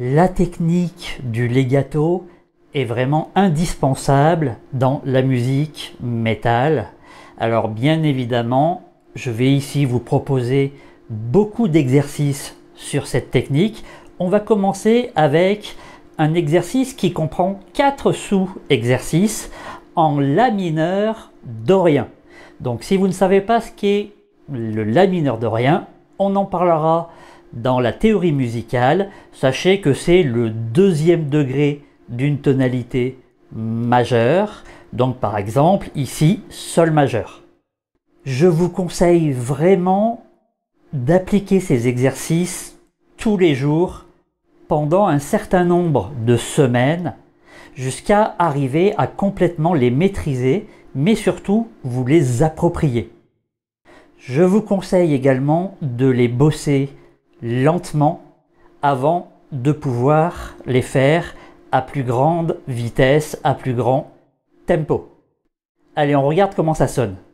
La technique du legato est vraiment indispensable dans la musique métal. Alors bien évidemment, je vais ici vous proposer beaucoup d'exercices sur cette technique. On va commencer avec un exercice qui comprend quatre sous-exercices en La mineur dorien. Donc si vous ne savez pas ce qu'est le La mineur dorien, on en parlera dans la théorie musicale, sachez que c'est le deuxième degré d'une tonalité majeure. Donc par exemple, ici, Sol majeur. Je vous conseille vraiment d'appliquer ces exercices tous les jours pendant un certain nombre de semaines jusqu'à arriver à complètement les maîtriser, mais surtout vous les approprier. Je vous conseille également de les bosser lentement avant de pouvoir les faire à plus grande vitesse, à plus grand tempo. Allez, on regarde comment ça sonne.